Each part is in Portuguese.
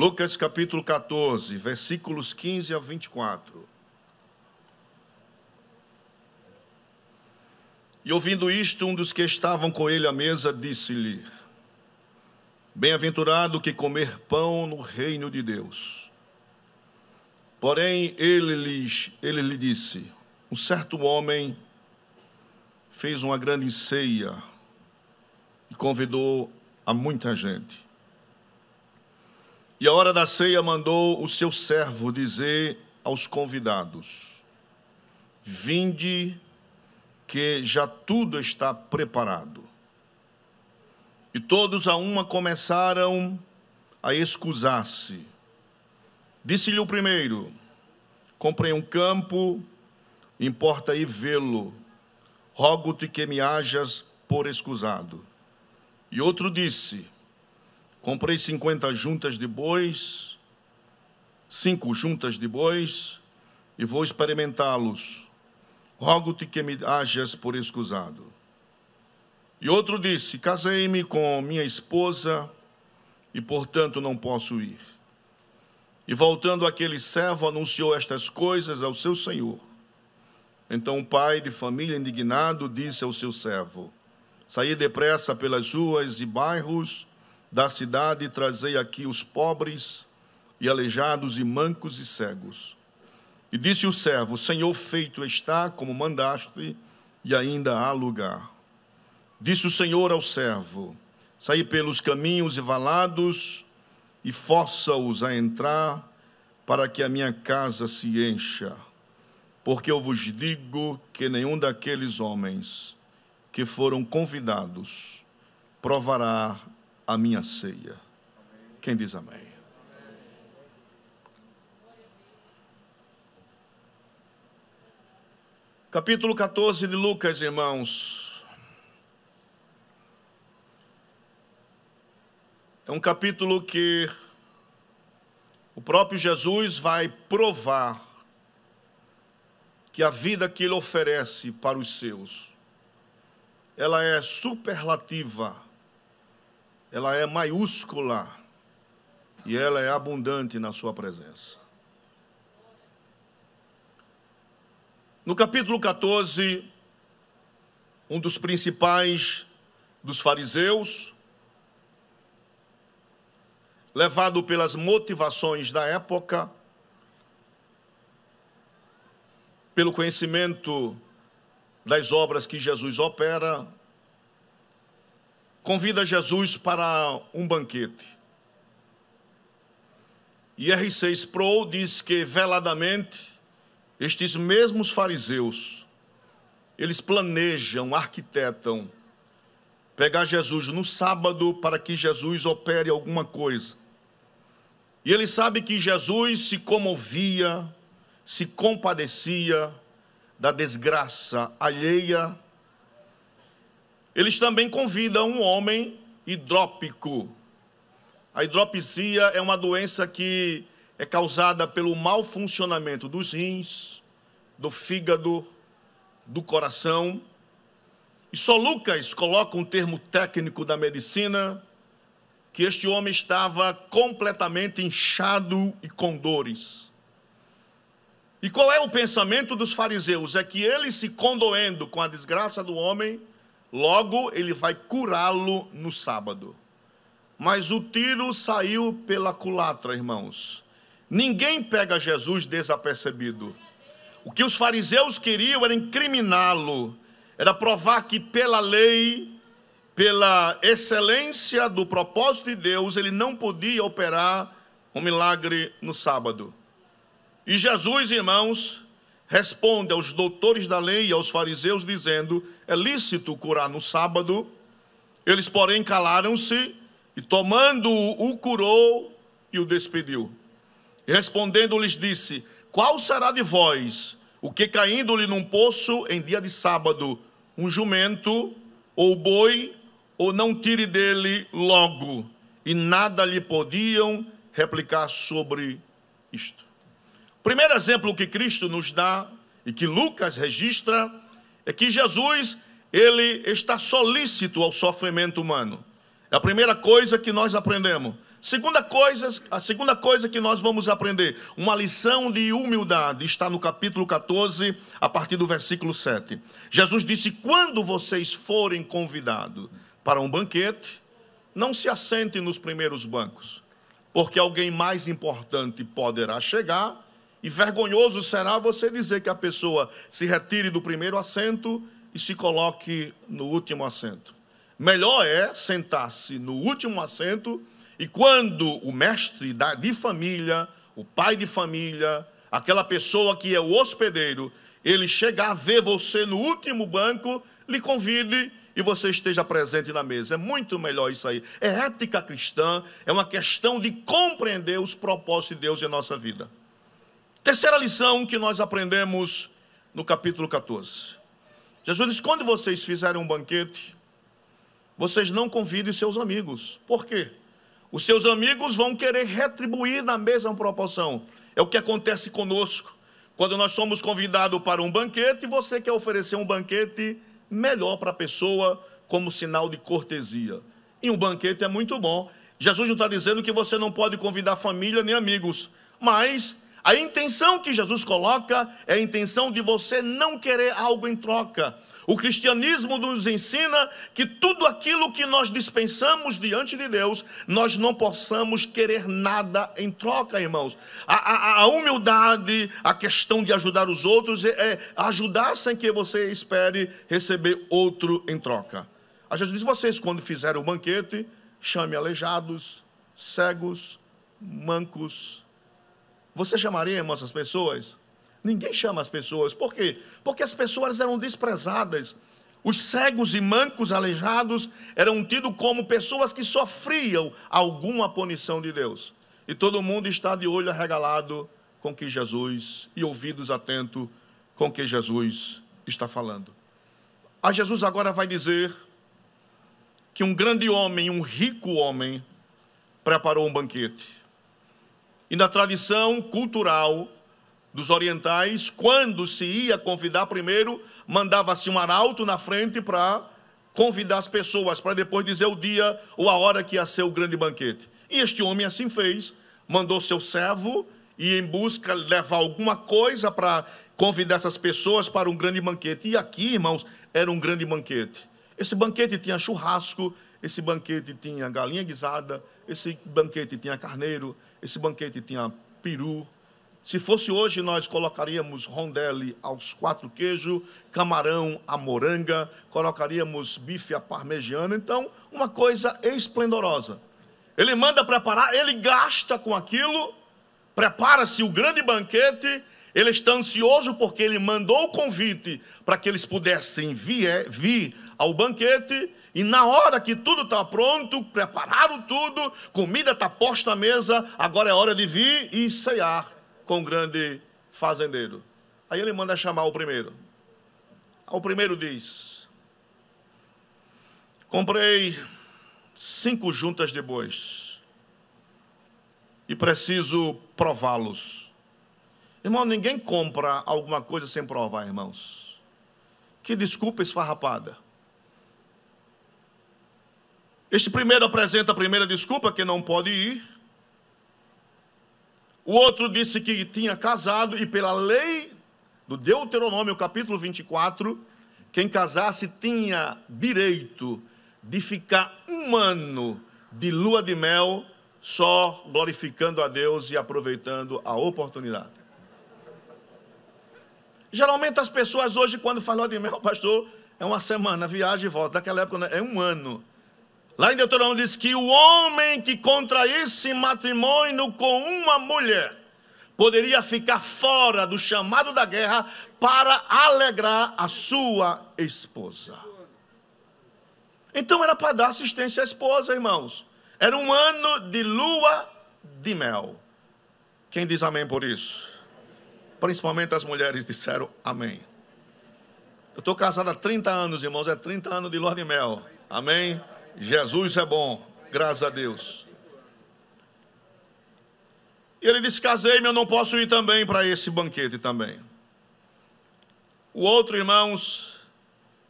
Lucas capítulo 14, versículos 15 a 24. E ouvindo isto, um dos que estavam com ele à mesa disse-lhe: Bem-aventurado que comer pão no reino de Deus. Porém, ele, lhes, ele lhe disse: Um certo homem fez uma grande ceia e convidou a muita gente. E a hora da ceia mandou o seu servo dizer aos convidados: Vinde, que já tudo está preparado. E todos a uma começaram a excusar-se. Disse-lhe o primeiro: Comprei um campo, importa ir vê-lo. Rogo-te que me hajas por excusado. E outro disse: Comprei 50 juntas de bois, cinco juntas de bois, e vou experimentá-los. Rogo-te que me hajas por escusado. E outro disse: Casei-me com minha esposa e, portanto, não posso ir. E voltando aquele servo, anunciou estas coisas ao seu senhor. Então o pai de família, indignado, disse ao seu servo: Saí depressa pelas ruas e bairros da cidade trazei aqui os pobres e aleijados e mancos e cegos. E disse o servo: Senhor, feito está como mandaste, e ainda há lugar. Disse o Senhor ao servo: Saí pelos caminhos e valados e força-os a entrar, para que a minha casa se encha. Porque eu vos digo que nenhum daqueles homens que foram convidados provará a minha ceia. Quem diz amém? Capítulo 14 de Lucas, irmãos. É um capítulo que o próprio Jesus vai provar que a vida que ele oferece para os seus, ela é superlativa ela é maiúscula e ela é abundante na sua presença. No capítulo 14, um dos principais dos fariseus, levado pelas motivações da época, pelo conhecimento das obras que Jesus opera, convida Jesus para um banquete. E R6 Pro diz que veladamente estes mesmos fariseus eles planejam, arquitetam pegar Jesus no sábado para que Jesus opere alguma coisa. E ele sabe que Jesus se comovia, se compadecia da desgraça alheia eles também convidam um homem hidrópico. A hidropisia é uma doença que é causada pelo mau funcionamento dos rins, do fígado, do coração. E só Lucas coloca um termo técnico da medicina que este homem estava completamente inchado e com dores. E qual é o pensamento dos fariseus? É que eles se condoendo com a desgraça do homem, Logo, ele vai curá-lo no sábado. Mas o tiro saiu pela culatra, irmãos. Ninguém pega Jesus desapercebido. O que os fariseus queriam era incriminá-lo, era provar que pela lei, pela excelência do propósito de Deus, ele não podia operar um milagre no sábado. E Jesus, irmãos, responde aos doutores da lei e aos fariseus, dizendo: É lícito curar no sábado? Eles, porém, calaram-se e, tomando-o, o curou e o despediu. Respondendo-lhes, disse: Qual será de vós o que, caindo-lhe num poço em dia de sábado, um jumento ou boi, ou não tire dele logo? E nada lhe podiam replicar sobre isto primeiro exemplo que Cristo nos dá e que Lucas registra é que Jesus, ele está solícito ao sofrimento humano. É a primeira coisa que nós aprendemos. Segunda coisa, a segunda coisa que nós vamos aprender, uma lição de humildade, está no capítulo 14, a partir do versículo 7. Jesus disse: Quando vocês forem convidados para um banquete, não se assentem nos primeiros bancos, porque alguém mais importante poderá chegar e vergonhoso será você dizer que a pessoa se retire do primeiro assento e se coloque no último assento. Melhor é sentar-se no último assento e quando o mestre de família, o pai de família, aquela pessoa que é o hospedeiro, ele chegar a ver você no último banco, lhe convide e você esteja presente na mesa. É muito melhor isso aí. É ética cristã, é uma questão de compreender os propósitos de Deus em nossa vida. Terceira lição que nós aprendemos no capítulo 14. Jesus diz: quando vocês fizerem um banquete, vocês não convidem seus amigos. Por quê? Os seus amigos vão querer retribuir na mesma proporção. É o que acontece conosco. Quando nós somos convidados para um banquete, você quer oferecer um banquete melhor para a pessoa, como sinal de cortesia. E um banquete é muito bom. Jesus não está dizendo que você não pode convidar família nem amigos, mas a intenção que Jesus coloca é a intenção de você não querer algo em troca. O cristianismo nos ensina que tudo aquilo que nós dispensamos diante de Deus, nós não possamos querer nada em troca, irmãos. A, a, a humildade, a questão de ajudar os outros, é, é, ajudar sem que você espere receber outro em troca. A Jesus diz: vocês, quando fizerem o banquete, chame aleijados, cegos, mancos, você chamaria, irmãos, essas pessoas? Ninguém chama as pessoas. Por quê? Porque as pessoas eram desprezadas. Os cegos e mancos aleijados eram tidos como pessoas que sofriam alguma punição de Deus. E todo mundo está de olho arregalado com que Jesus e ouvidos atentos com que Jesus está falando. A Jesus agora vai dizer que um grande homem, um rico homem, preparou um banquete. E na tradição cultural dos orientais, quando se ia convidar primeiro, mandava-se um arauto na frente para convidar as pessoas, para depois dizer o dia ou a hora que ia ser o grande banquete. E este homem assim fez, mandou seu servo e em busca levar alguma coisa para convidar essas pessoas para um grande banquete. E aqui, irmãos, era um grande banquete. Esse banquete tinha churrasco, esse banquete tinha galinha guisada, esse banquete tinha carneiro, esse banquete tinha peru. Se fosse hoje, nós colocaríamos rondelle aos quatro queijos, camarão à moranga, colocaríamos bife à parmegiana. Então, uma coisa esplendorosa. Ele manda preparar, ele gasta com aquilo, prepara-se o grande banquete. Ele está ansioso porque ele mandou o convite para que eles pudessem vir, vir ao banquete e na hora que tudo está pronto, prepararam tudo, comida está posta à mesa, agora é hora de vir e ceiar com o grande fazendeiro. Aí ele manda chamar o primeiro. O primeiro diz: Comprei cinco juntas de bois e preciso prová-los. Irmão, ninguém compra alguma coisa sem provar, irmãos. Que desculpa esfarrapada. Este primeiro apresenta a primeira desculpa que não pode ir. O outro disse que tinha casado e pela lei do Deuteronômio, capítulo 24, quem casasse tinha direito de ficar um ano de lua de mel só glorificando a Deus e aproveitando a oportunidade. Geralmente as pessoas hoje, quando falam de mel, pastor, é uma semana, viagem e volta. Naquela época né, é um ano. Lá em Deuteronômio diz que o homem que contraísse matrimônio com uma mulher poderia ficar fora do chamado da guerra para alegrar a sua esposa. Então era para dar assistência à esposa, irmãos. Era um ano de lua de mel. Quem diz amém por isso? Principalmente as mulheres disseram amém. Eu estou casado há 30 anos, irmãos, é 30 anos de lua de mel. Amém? Jesus é bom, graças a Deus. E ele disse: Casei-me, eu não posso ir também para esse banquete também. O outro, irmãos,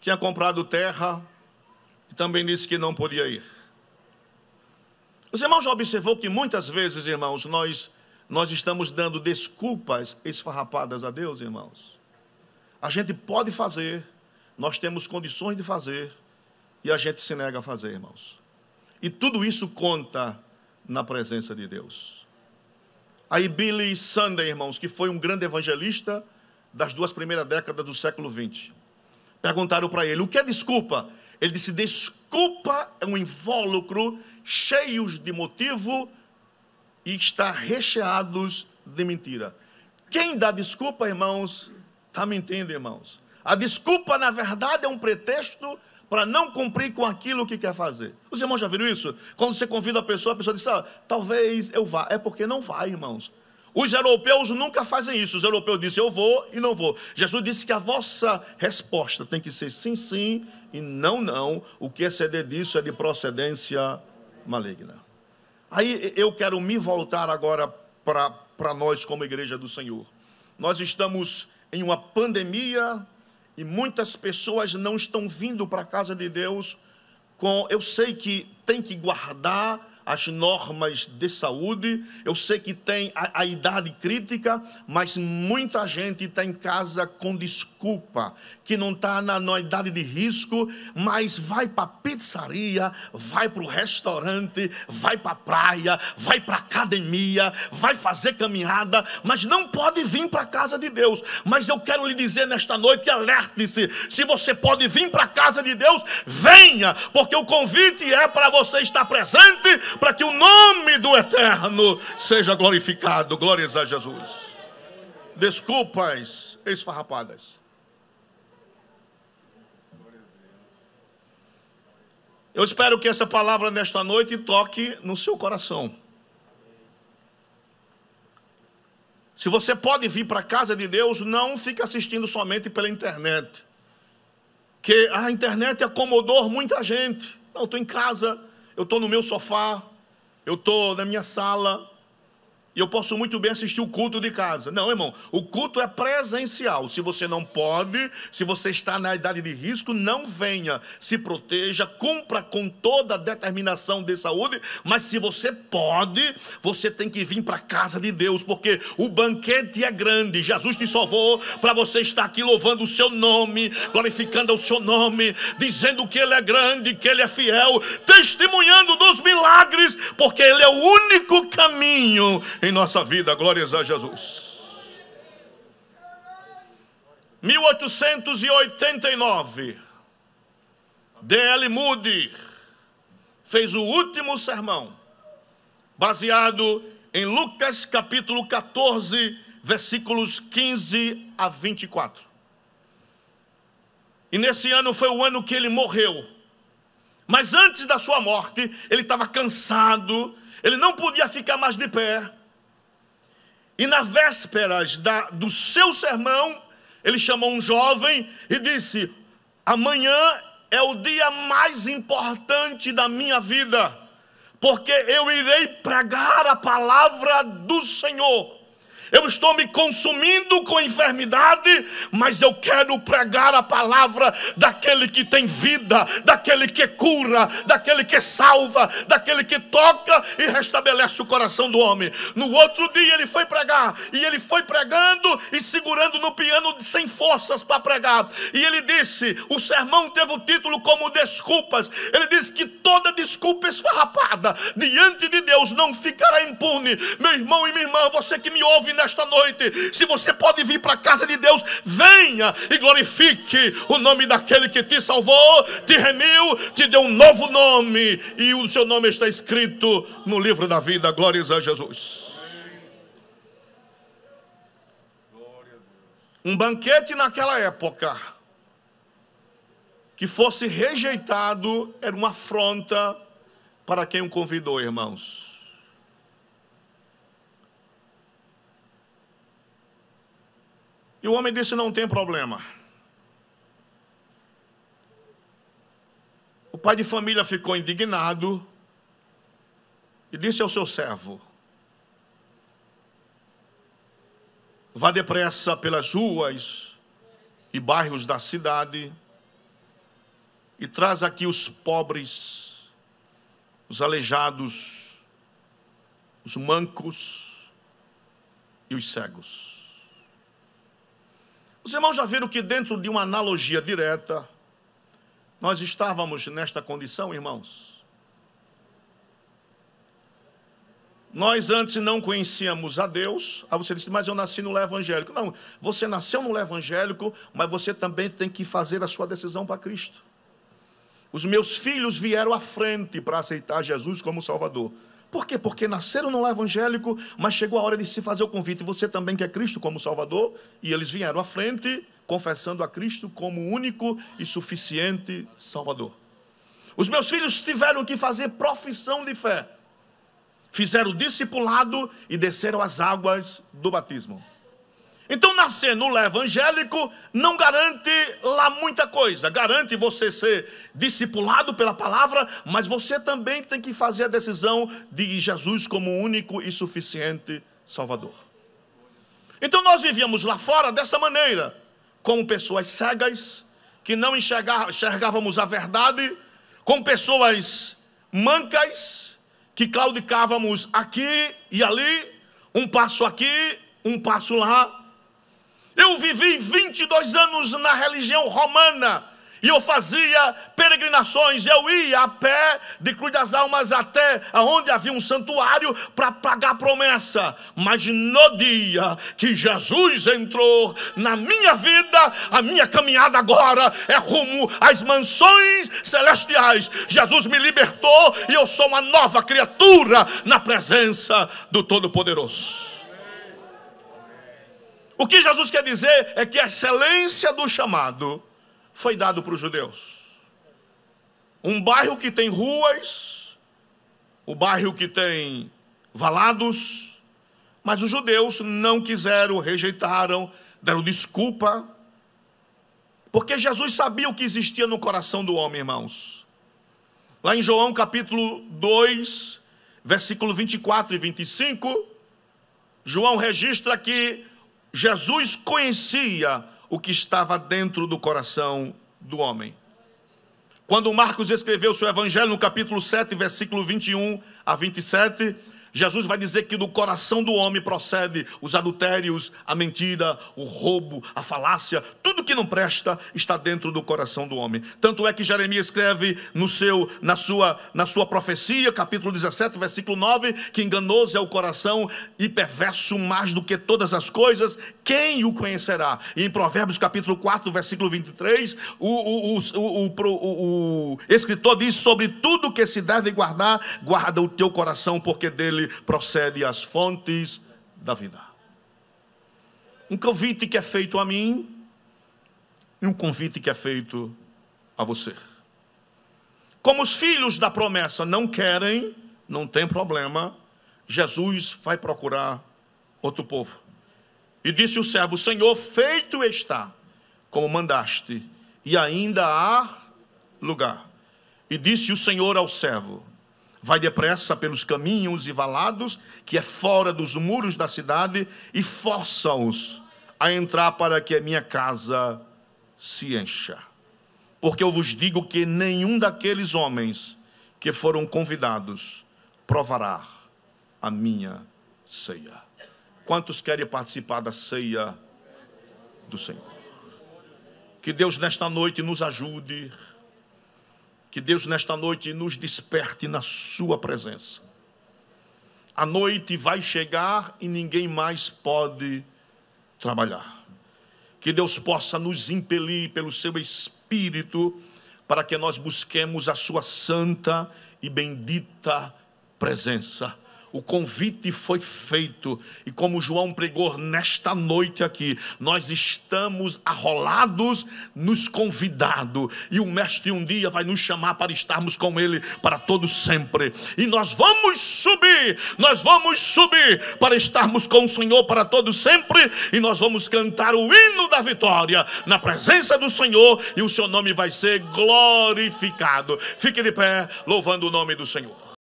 tinha comprado terra e também disse que não podia ir. Os irmãos já observou que muitas vezes, irmãos, nós nós estamos dando desculpas esfarrapadas a Deus, irmãos. A gente pode fazer, nós temos condições de fazer, e a gente se nega a fazer, irmãos. E tudo isso conta na presença de Deus. Aí Billy Sunday, irmãos, que foi um grande evangelista das duas primeiras décadas do século XX, perguntaram para ele: o que é desculpa? Ele disse: desculpa é um invólucro cheio de motivo e está recheados de mentira. Quem dá desculpa, irmãos, está mentindo, irmãos. A desculpa, na verdade, é um pretexto para não cumprir com aquilo que quer fazer. Os irmãos já viram isso? Quando você convida a pessoa, a pessoa diz: ah, talvez eu vá. É porque não vai, irmãos. Os europeus nunca fazem isso. Os europeus dizem eu vou e não vou. Jesus disse que a vossa resposta tem que ser sim, sim e não, não. O que exceder é disso é de procedência maligna. Aí eu quero me voltar agora para nós, como igreja do Senhor. Nós estamos em uma pandemia e muitas pessoas não estão vindo para a casa de Deus com. Eu sei que tem que guardar as normas de saúde. Eu sei que tem a, a, idade crítica, mas muita gente está em casa com desculpa, que não está na, na idade de risco, mas vai para a pizzaria, vai para o restaurante, vai para a praia, vai para a academia, vai fazer caminhada, mas não pode vir para a casa de Deus. Mas eu quero lhe dizer nesta noite, alerte-se, se você pode vir para a casa de Deus, venha, porque o convite é para você estar presente, para que o nome do Eterno seja glorificado. Glórias a Jesus. Desculpas esfarrapadas. Eu espero que essa palavra nesta noite toque no seu coração. Se você pode vir para a casa de Deus, não fique assistindo somente pela internet. Que a internet acomodou muita gente. Não, eu estou em casa, eu estou no meu sofá, eu estou na minha sala, e eu posso muito bem assistir o culto de casa. Não, irmão, o culto é presencial. Se você não pode, se você está na idade de risco, não venha. Se proteja, cumpra com toda a determinação de saúde, mas se você pode, você tem que vir para a casa de Deus, porque o banquete é grande. Jesus te salvou para você estar aqui louvando o seu nome, glorificando o seu nome, dizendo que ele é grande, que ele é fiel, testemunhando dos milagres, porque ele é o único caminho em nossa vida. Glórias a Jesus. 1889, D.L. Moody fez o último sermão, baseado em Lucas capítulo 14, versículos 15 a 24. E nesse ano foi o ano que ele morreu. Mas antes da sua morte, ele estava cansado, ele não podia ficar mais de pé. E na vésperas da, do seu sermão, ele chamou um jovem e disse: Amanhã é o dia mais importante da minha vida, porque eu irei pregar a palavra do Senhor eu estou me consumindo com enfermidade, mas eu quero pregar a palavra daquele que tem vida, daquele que cura, daquele que salva, daquele que toca e restabelece o coração do homem. No outro dia ele foi pregar, e ele foi pregando e segurando no piano sem forças para pregar. E ele disse: o sermão teve o título como Desculpas. Ele disse que toda desculpa esfarrapada diante de Deus não ficará impune. Meu irmão e minha irmã, você que me ouve nesta noite. Se você pode vir para a casa de Deus, venha e glorifique o nome daquele que te salvou, te remiu, te deu um novo nome e o seu nome está escrito no livro da vida. Glórias a Jesus. Um banquete naquela época que fosse rejeitado era uma afronta para quem o convidou, irmãos. E o homem disse: Não tem problema. O pai de família ficou indignado e disse ao seu servo: Vá depressa pelas ruas e bairros da cidade e traz aqui os pobres, os aleijados, os mancos e os cegos. Os irmãos já viram que, dentro de uma analogia direta, nós estávamos nesta condição, irmãos? Nós antes não conhecíamos a Deus. Aí você disse, mas eu nasci no evangélico. Não, você nasceu no evangélico, mas você também tem que fazer a sua decisão para Cristo. Os meus filhos vieram à frente para aceitar Jesus como Salvador. Por quê? Porque nasceram no lar evangélico, mas chegou a hora de se fazer o convite. Você também quer é Cristo como Salvador? E eles vieram à frente, confessando a Cristo como único e suficiente Salvador. Os meus filhos tiveram que fazer profissão de fé. Fizeram discipulado e desceram as águas do batismo. Então, nascer no lar evangélico não garante lá muita coisa, garante você ser discipulado pela palavra, mas você também tem que fazer a decisão de Jesus como único e suficiente Salvador. Então, nós vivíamos lá fora dessa maneira, como pessoas cegas, que não enxergávamos a verdade, com pessoas mancas, que claudicávamos aqui e ali, um passo aqui, um passo lá, eu vivi 22 anos na religião romana. E eu fazia peregrinações, eu ia a pé de Cruz das Almas até onde havia um santuário para pagar promessa. Mas no dia que Jesus entrou na minha vida, a minha caminhada agora é rumo às mansões celestiais. Jesus me libertou e eu sou uma nova criatura na presença do Todo-Poderoso. O que Jesus quer dizer é que a excelência do chamado foi dado para os judeus. Um bairro que tem ruas, o um bairro que tem valados, mas os judeus não quiseram, rejeitaram, deram desculpa, porque Jesus sabia o que existia no coração do homem, irmãos. Lá em João capítulo 2, versículo 24 e 25, João registra que Jesus conhecia o que estava dentro do coração do homem. Quando Marcos escreveu seu evangelho no capítulo 7, versículo 21 a 27, Jesus vai dizer que do coração do homem procede os adultérios, a mentira, o roubo, a falácia, tudo que não presta está dentro do coração do homem. Tanto é que Jeremias escreve no seu, na sua, na sua profecia, capítulo 17, versículo 9, que enganoso é o coração e perverso mais do que todas as coisas, quem o conhecerá? E em Provérbios capítulo 4, versículo 23, o, o, o, o, escritor diz: Sobre tudo que se deve guardar, guarda o teu coração, porque dele procede as fontes da vida. Um convite que é feito a mim e um convite que é feito a você. Como os filhos da promessa não querem, não tem problema, Jesus vai procurar outro povo. E disse o servo: Senhor, feito está, como mandaste, e ainda há lugar. E disse o Senhor ao servo: Vai depressa pelos caminhos e valados, que é fora dos muros da cidade, e força-os a entrar para que a minha casa se encha. Porque eu vos digo que nenhum daqueles homens que foram convidados provará a minha ceia. Quantos querem participar da ceia do Senhor? Que Deus nesta noite nos ajude, que Deus nesta noite nos desperte na Sua presença. A noite vai chegar e ninguém mais pode trabalhar. Que Deus possa nos impelir pelo Seu Espírito para que nós busquemos a Sua santa e bendita presença o convite foi feito, e como João pregou nesta noite aqui, nós estamos arrolados, nos convidado, e o Mestre um dia vai nos chamar para estarmos com Ele para todo sempre, e nós vamos subir, nós vamos subir para estarmos com o Senhor para todo sempre, e nós vamos cantar o hino da vitória na presença do Senhor, e o seu nome vai ser glorificado. Fique de pé, louvando o nome do Senhor.